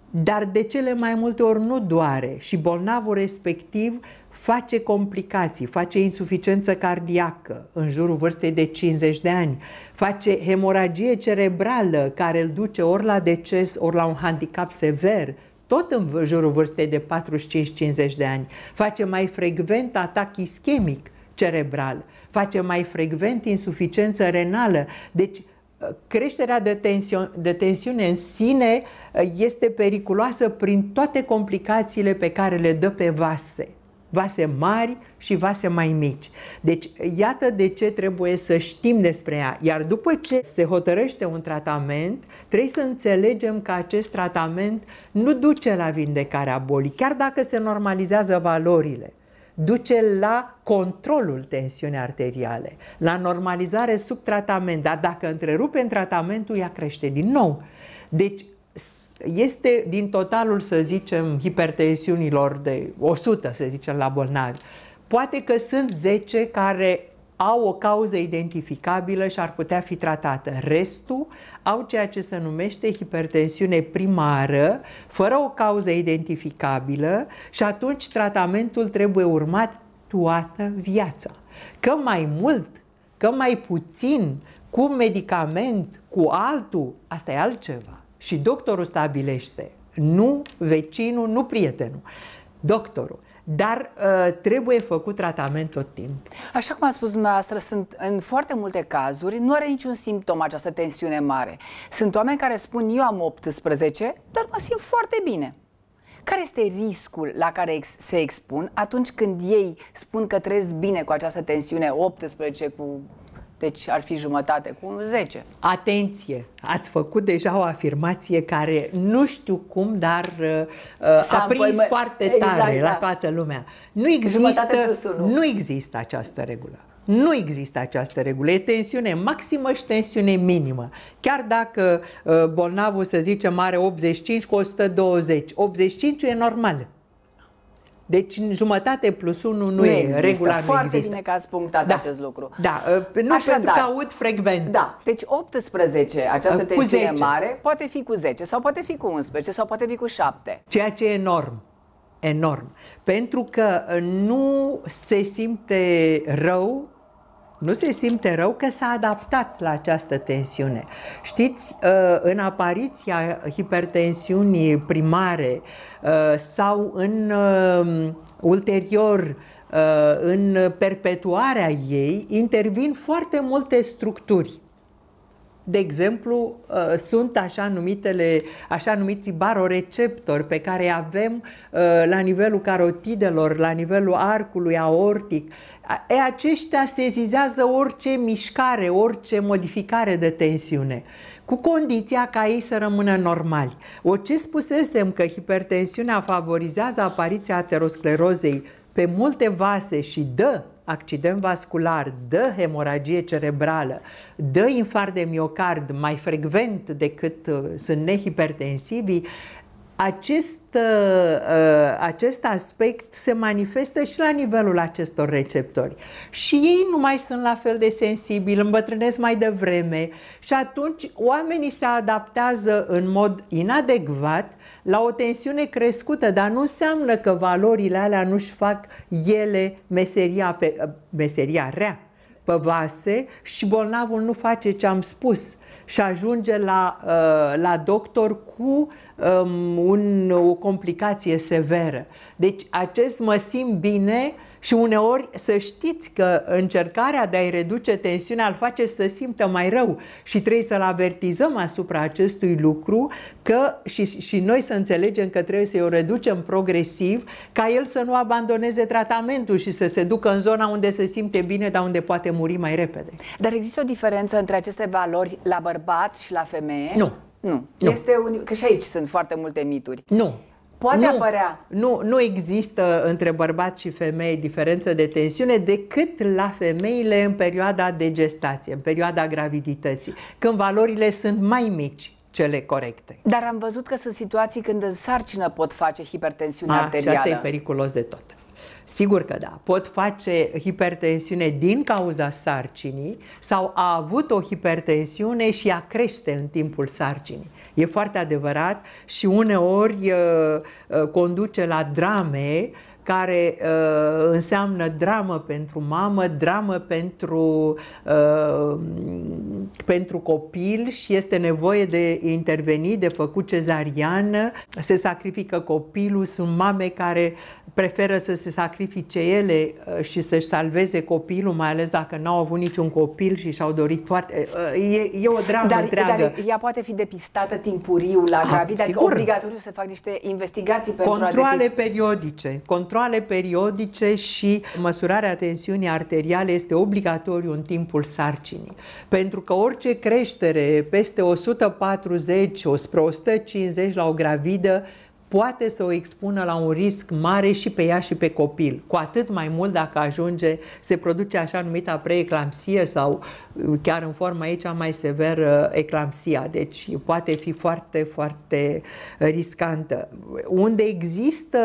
dar de cele mai multe ori nu doare și bolnavul respectiv face complicații, face insuficiență cardiacă în jurul vârstei de 50 de ani, face hemoragie cerebrală care îl duce ori la deces, ori la un handicap sever, tot în jurul vârstei de 45-50 de ani, face mai frecvent atac ischemic cerebral, face mai frecvent insuficiență renală. Deci ă, creșterea de, tensio- de tensiune în sine ă, este periculoasă prin toate complicațiile pe care le dă pe vase vase mari și vase mai mici. Deci, iată de ce trebuie să știm despre ea. Iar după ce se hotărăște un tratament, trebuie să înțelegem că acest tratament nu duce la vindecarea bolii, chiar dacă se normalizează valorile duce la controlul tensiunii arteriale, la normalizare sub tratament, dar dacă întrerupem tratamentul, ea crește din nou. Deci este din totalul, să zicem, hipertensiunilor de 100, să zicem, la bolnavi. Poate că sunt 10 care au o cauză identificabilă și ar putea fi tratată. Restul au ceea ce se numește hipertensiune primară, fără o cauză identificabilă și atunci tratamentul trebuie urmat toată viața. Că mai mult, că mai puțin, cu medicament, cu altul, asta e altceva și doctorul stabilește, nu vecinul, nu prietenul, doctorul dar uh, trebuie făcut tratament tot timp. Așa cum a spus dumneavoastră, sunt în foarte multe cazuri, nu are niciun simptom această tensiune mare. Sunt oameni care spun, eu am 18, dar mă simt foarte bine. Care este riscul la care ex- se expun atunci când ei spun că trăiesc bine cu această tensiune 18 cu deci ar fi jumătate cu 10. Atenție! Ați făcut deja o afirmație care nu știu cum, dar uh, uh a prins păi, foarte exact, tare exact, la da. toată lumea. Nu există, nu există această regulă. Nu există această regulă. E tensiune maximă și tensiune minimă. Chiar dacă uh, bolnavul, să zicem, are 85 cu 120, 85 e normal. Deci jumătate plus 1 nu, nu e, există. regula Foarte nu există. bine că ați punctat da. acest lucru. Da, uh, nu Așadar, pentru că aud frecvent. Da, deci 18, această uh, cu tensiune 10. mare, poate fi cu 10 sau poate fi cu 11 sau poate fi cu 7. Ceea ce e enorm enorm. Pentru că uh, nu se simte rău nu se simte rău că s-a adaptat la această tensiune. Știți, uh, în apariția hipertensiunii primare uh, sau în um, ulterior uh, în perpetuarea ei intervin foarte multe structuri de exemplu, uh, sunt așa numitele, așa numiți baroreceptori pe care avem uh, la nivelul carotidelor, la nivelul arcului aortic. E, aceștia sezizează orice mișcare, orice modificare de tensiune, cu condiția ca ei să rămână normali. O ce spusesem că hipertensiunea favorizează apariția aterosclerozei pe multe vase și dă accident vascular, dă hemoragie cerebrală, dă infarct de miocard mai frecvent decât uh, sunt nehipertensivii, acest, uh, uh, acest aspect se manifestă și la nivelul acestor receptori. Și ei nu mai sunt la fel de sensibili, îmbătrânesc mai devreme și atunci oamenii se adaptează în mod inadecvat la o tensiune crescută, dar nu înseamnă că valorile alea nu-și fac ele meseria, pe, uh, meseria rea pe vase și bolnavul nu face ce am spus și ajunge la, la doctor cu um, un, o complicație severă. Deci acest mă simt bine și uneori să știți că încercarea de a-i reduce tensiunea îl face să simtă mai rău și trebuie să-l avertizăm asupra acestui lucru că și, și noi să înțelegem că trebuie să-i o reducem progresiv ca el să nu abandoneze tratamentul și să se ducă în zona unde se simte bine, dar unde poate muri mai repede. Dar există o diferență între aceste valori la bărbat și la femeie? Nu. Nu. nu. Este un... Că și aici sunt foarte multe mituri. Nu. Poate nu, apărea. Nu, nu există între bărbați și femei diferență de tensiune decât la femeile în perioada de gestație, în perioada gravidității, când valorile sunt mai mici cele corecte. Dar am văzut că sunt situații când în sarcină pot face hipertensiune A, ah, arterială. Și asta e periculos de tot. Sigur că da. Pot face hipertensiune din cauza sarcinii sau a avut o hipertensiune și a crește în timpul sarcinii. E foarte adevărat și uneori uh, uh, conduce la drame uh, care uh, înseamnă dramă pentru mamă, dramă pentru, uh, pentru copil și este nevoie de intervenit, de făcut cezariană, se sacrifică copilul, sunt mame care preferă să se sacrifice ele uh, și să-și salveze copilul, mai ales dacă n-au avut niciun copil și și-au dorit foarte... Uh, e, e o dramă dar, întreagă. Dar ea poate fi depistată timpuriu la ah, gravid, adică obligatoriu să fac niște investigații pentru Controle a depist... periodice, controle controle periodice și măsurarea tensiunii arteriale este obligatoriu în timpul sarcinii. Pentru că orice creștere peste 140 spre 150 la o gravidă poate să o expună la un risc mare și pe ea și pe copil. Cu atât mai mult dacă ajunge, se produce așa numita preeclampsie sau chiar în forma aici mai severă, eclampsia. Deci poate fi foarte, foarte uh, riscantă. Unde există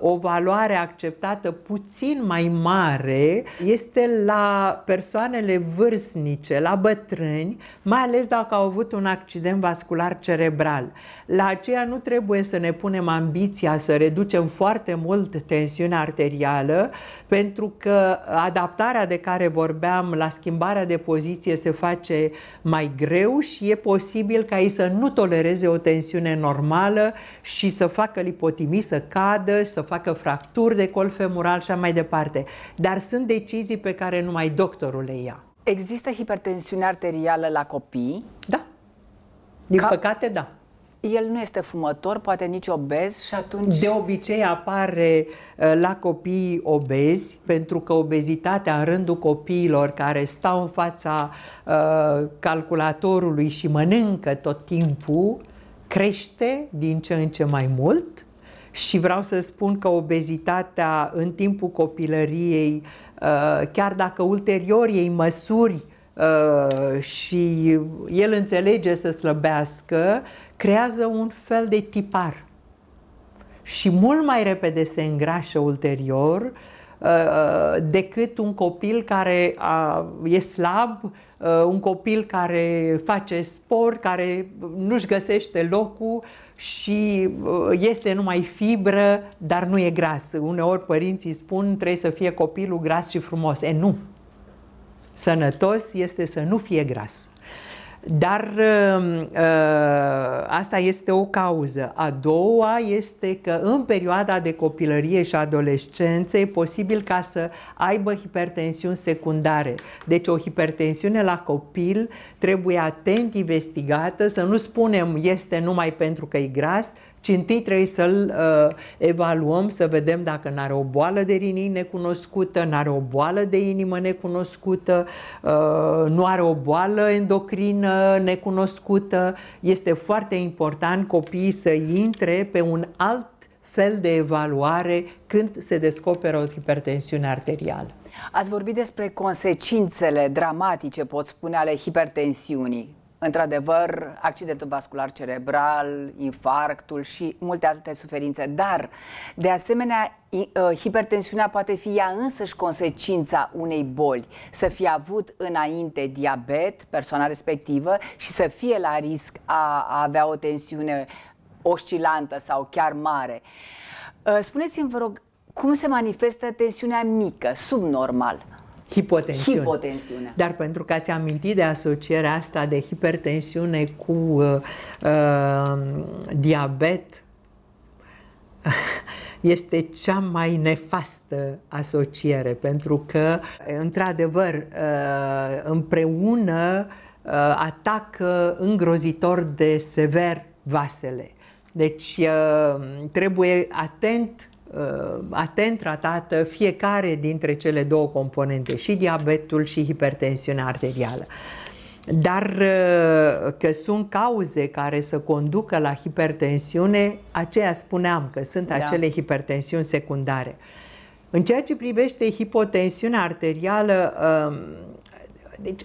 o valoare acceptată puțin mai mare este la persoanele vârstnice, la bătrâni, mai ales dacă au avut un accident vascular cerebral. La aceea nu trebuie să ne punem ambiția să reducem foarte mult tensiunea arterială, pentru că adaptarea de care vorbeam la schimbarea de poziție poziție se face mai greu și e posibil ca ei să nu tolereze o tensiune normală și să facă lipotimii, să cadă, să facă fracturi de col femoral și așa mai departe. Dar sunt decizii pe care numai doctorul le ia. Există hipertensiune arterială la copii? Da. Din ca... păcate, da el nu este fumător, poate nici obez și atunci... De obicei apare uh, la copii obezi, pentru că obezitatea în rândul copiilor care stau în fața uh, calculatorului și mănâncă tot timpul, crește din ce în ce mai mult și vreau să spun că obezitatea în timpul copilăriei, uh, chiar dacă ulterior ei măsuri uh, și el înțelege să slăbească, creează un fel de tipar și mult mai repede se îngrașă ulterior uh, uh, decât un copil care uh, e slab, un copil care face sport, care nu-și găsește locul și este numai fibră, dar nu e gras. Uneori părinții spun trebuie să fie copilul gras și frumos. E nu! Sănătos este să nu fie gras. Dar um, uh, asta este o cauză. A doua este că în perioada de copilărie și adolescență e posibil ca să aibă hipertensiuni secundare. Deci o hipertensiune la copil trebuie atent investigată, să nu spunem este numai pentru că e gras, ci întâi trebuie să-l uh, evaluăm, să vedem dacă n-are o boală de rinii necunoscută, n-are o boală de inimă necunoscută, uh, nu are o boală endocrină necunoscută. Este foarte important copiii să intre pe un alt fel de evaluare când se descoperă o hipertensiune arterială. Ați vorbit despre consecințele dramatice, pot spune, ale hipertensiunii într-adevăr, accidentul vascular cerebral, infarctul și multe alte suferințe. Dar, de asemenea, uh, hipertensiunea poate fi ea însăși consecința unei boli, să fie avut înainte diabet persoana respectivă și să fie la risc a, a avea o tensiune oscilantă sau chiar mare. Uh, spuneți-mi, vă rog, cum se manifestă tensiunea mică, subnormal? hipotensiune. hipotensiune. Dar pentru că ați amintit de asocierea asta de hipertensiune cu uh, uh, diabet, [laughs] este cea mai nefastă asociere, pentru că, într-adevăr, uh, împreună uh, atacă îngrozitor de sever vasele. Deci uh, trebuie atent Uh, atent tratată fiecare dintre cele două componente, și diabetul și hipertensiunea arterială. Dar uh, că sunt cauze care să conducă la hipertensiune, aceea spuneam că sunt da. acele hipertensiuni secundare. În ceea ce privește hipotensiunea arterială, um, deci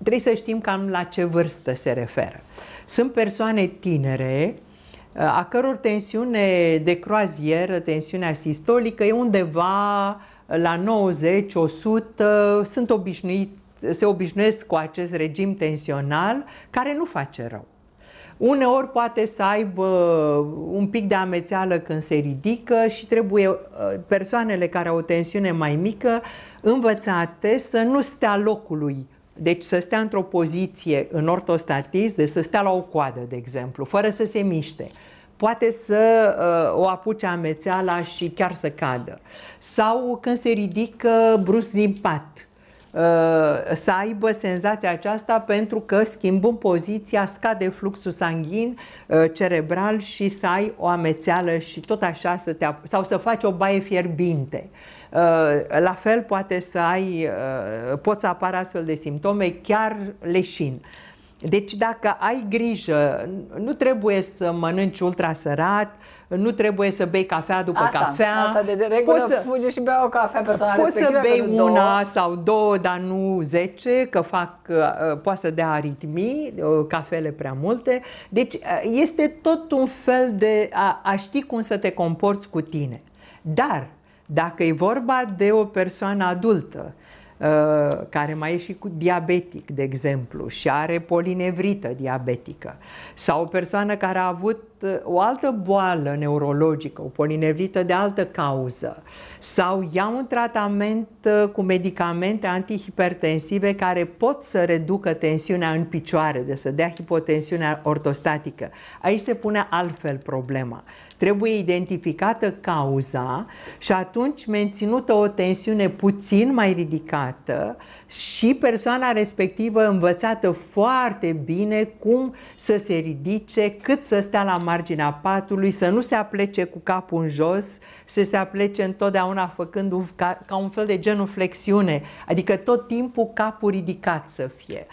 trebuie să știm cam la ce vârstă se referă. Sunt persoane tinere a căror tensiune de croazieră, tensiunea sistolică, e undeva la 90-100, sunt obișnuit, se obișnuiesc cu acest regim tensional care nu face rău. Uneori poate să aibă un pic de amețeală când se ridică și trebuie uh, persoanele care au o tensiune mai mică învățate să nu stea locului deci să stea într-o poziție în ortostatis, de să stea la o coadă, de exemplu, fără să se miște. Poate să uh, o apuce amețeala și chiar să cadă. Sau când se ridică brusc din pat, uh, să aibă senzația aceasta pentru că schimbând poziția scade fluxul sanguin uh, cerebral și să ai o amețeală și tot așa să te sau să faci o baie fierbinte. Uh, Uh, la fel poate să ai, uh, pot să apară astfel de simptome chiar leșin. Deci dacă ai grijă, nu trebuie să mănânci ultra sărat, nu trebuie să bei cafea după asta, cafea. Asta, de, de regulă poți să, fuge și bea o cafea personală Poți să bei una două. sau două, dar nu zece, că fac, uh, poate să dea aritmii, cafele prea multe. Deci este tot un fel de a, a ști cum să te comporți cu tine. Dar dacă e vorba de o persoană adultă, uh, care mai e și cu diabetic, de exemplu, și are polinevrită diabetică, sau o persoană care a avut Uh, o altă boală neurologică, o polinevrită de altă cauză, sau iau un tratament uh, cu medicamente antihipertensive care pot să reducă tensiunea în picioare, de să dea hipotensiunea ortostatică. Aici se pune altfel problema. Trebuie identificată cauza și atunci menținută o tensiune puțin mai ridicată și persoana respectivă învățată foarte bine cum să se ridice, cât să stea la marginea patului, să nu se aplece cu capul în jos, să se aplece întotdeauna făcând ca, ca un fel de genuflexiune, adică tot timpul capul ridicat să fie.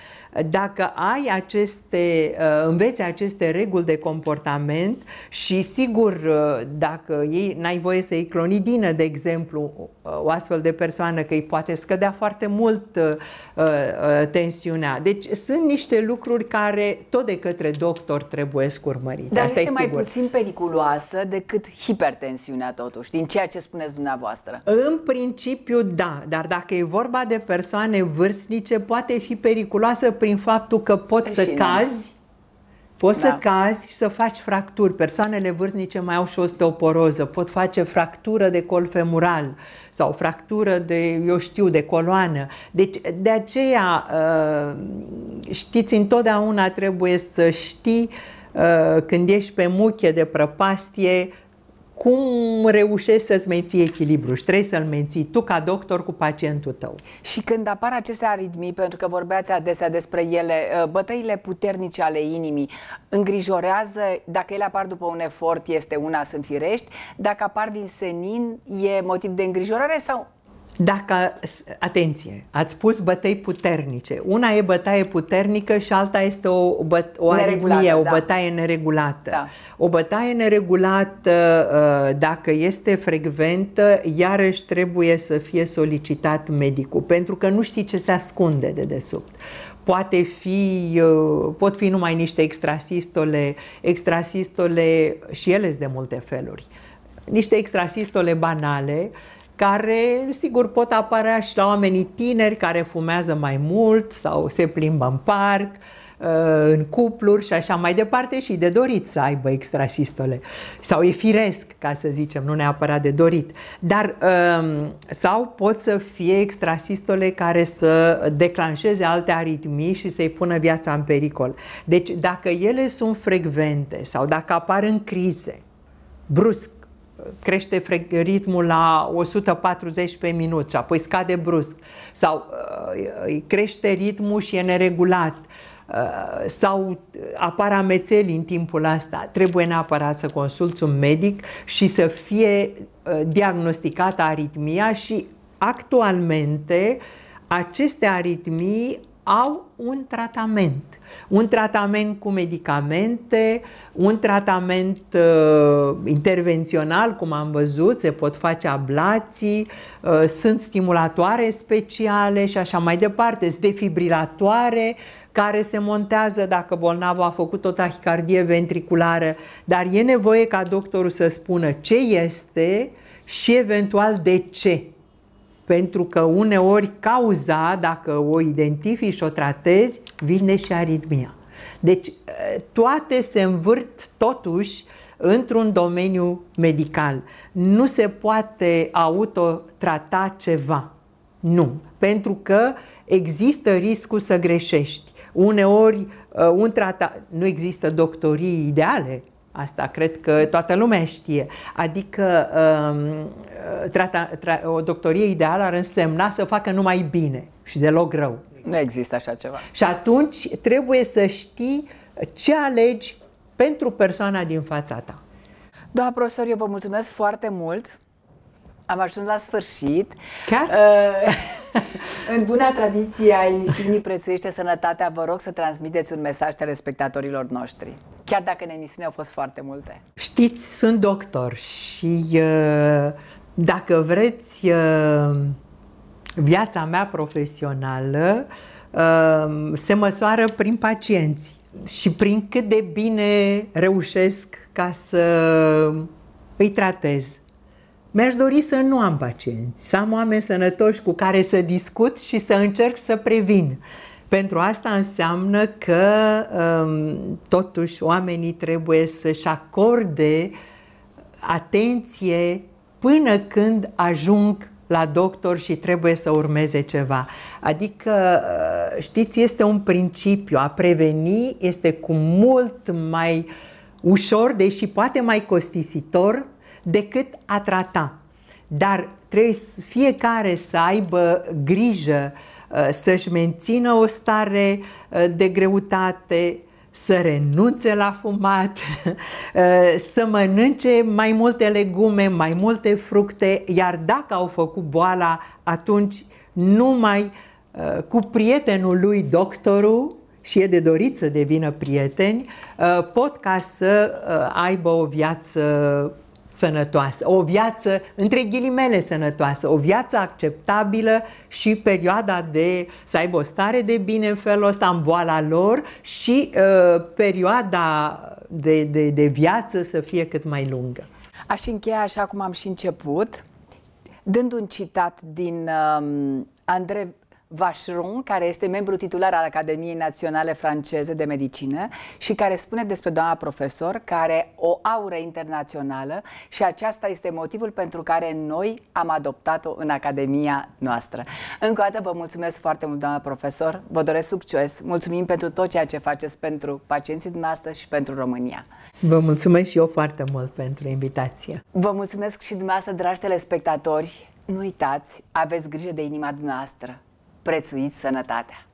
Dacă ai aceste, uh, înveți aceste reguli de comportament și sigur uh, dacă ei, n-ai voie să iei clonidină, de exemplu, o astfel de persoană că îi poate scădea foarte mult uh, tensiunea. Deci sunt niște lucruri care tot de către doctor trebuie urmărite. Dar Asta este mai puțin periculoasă decât hipertensiunea totuși, din ceea ce spuneți dumneavoastră. În principiu da, dar dacă e vorba de persoane vârstnice, poate fi periculoasă prin faptul că poți să cazi, poți da. să cazi și să faci fracturi. Persoanele vârstnice mai au și osteoporoză, pot face fractură de col femural sau fractură de, eu știu, de coloană. Deci, de aceea, uh, știți, întotdeauna trebuie să știi uh, când ești pe muche de prăpastie, cum reușești să-ți menții echilibru și trebuie să-l menții tu ca doctor cu pacientul tău. Și când apar aceste aritmii, pentru că vorbeați adesea despre ele, ă, bătăile puternice ale inimii îngrijorează, dacă ele apar după un efort, este una, sunt firești, dacă apar din senin, e motiv de îngrijorare sau dacă, atenție, ați spus bătăi puternice. Una e bătaie puternică și alta este o, băt, o aritmie, o da. bătaie neregulată. Da. O bătaie neregulată, ă, dacă este frecventă, iarăși trebuie să fie solicitat medicul, pentru că nu știi ce se ascunde de desubt poate fi, ă, pot fi numai niște extrasistole, extrasistole și ele sunt de multe feluri, niște extrasistole banale care, sigur, pot apărea și la oamenii tineri care fumează mai mult sau se plimbă în parc, uh, în cupluri și așa mai departe și de dorit să aibă extrasistole. Sau e firesc, ca să zicem, nu neapărat de dorit. Dar um, sau pot să fie extrasistole care să declanșeze alte aritmii și să-i pună viața în pericol. Deci dacă ele sunt frecvente sau dacă apar în crize, brusc, crește ritmul la 140 pe minut și apoi scade brusc sau uh, crește ritmul și e neregulat uh, sau apar amețeli în timpul asta. trebuie neapărat să consulți un medic și să fie uh, diagnosticată aritmia și actualmente aceste aritmii au un tratament un tratament cu medicamente, un tratament uh, intervențional, cum am văzut, se pot face ablații, uh, sunt stimulatoare speciale și așa mai departe, sunt defibrilatoare care se montează dacă bolnavul a făcut o tahicardie ventriculară, dar e nevoie ca doctorul să spună ce este și eventual de ce pentru că uneori cauza, dacă o identifici și o tratezi, vine și aritmia. Deci eh, toate se învârt totuși într-un domeniu medical. Nu se poate autotrata ceva. Nu. Pentru că există riscul să greșești. Uneori, eh, un trata... nu există doctorii ideale, Asta cred că toată lumea știe. Adică um, trata, tra, o doctorie ideală ar însemna să facă numai bine și deloc rău. Nu există așa ceva. Și atunci trebuie să știi ce alegi pentru persoana din fața ta. Da, profesor, eu vă mulțumesc foarte mult am ajuns la sfârșit. Chiar? Uh, [laughs] în buna tradiție a emisiunii Prețuiește Sănătatea, vă rog să transmiteți un mesaj telespectatorilor noștri, chiar dacă în emisiune au fost foarte multe. Știți, sunt doctor și uh, dacă vreți uh, viața mea profesională se măsoară prin pacienți și prin cât de bine reușesc ca să îi tratez. Mi-aș dori să nu am pacienți, să am oameni sănătoși cu care să discut și să încerc să previn. Pentru asta înseamnă că um, totuși oamenii trebuie să-și acorde atenție până când ajung la doctor și trebuie să urmeze ceva. Adică, uh, știți, este un principiu. A preveni este cu mult mai ușor, deși poate mai costisitor, decât a trata. Dar trebuie fiecare să aibă grijă uh, să-și mențină o stare uh, de greutate, să renunțe la fumat, [laughs] uh, să mănânce mai multe legume, mai multe fructe, iar dacă au făcut boala, atunci numai cu prietenul lui doctorul, și e de dorit să devină prieteni, pot ca să aibă o viață sănătoasă, o viață, între ghilimele sănătoasă, o viață acceptabilă și perioada de să aibă o stare de bine în felul ăsta, în boala lor și uh, perioada de, de, de viață să fie cât mai lungă. Aș încheia așa cum am și început, dând un citat din um, Andre Vacheron, care este membru titular al Academiei Naționale Franceze de Medicină și care spune despre doamna profesor că are o aură internațională și aceasta este motivul pentru care noi am adoptat-o în Academia noastră. Încă o dată vă mulțumesc foarte mult, doamna profesor, vă doresc succes, mulțumim pentru tot ceea ce faceți pentru pacienții dumneavoastră și pentru România. Vă mulțumesc și eu foarte mult pentru invitație. Vă mulțumesc și dumneavoastră, dragi telespectatori, nu uitați, aveți grijă de inima dumneavoastră prețuiți sănătatea!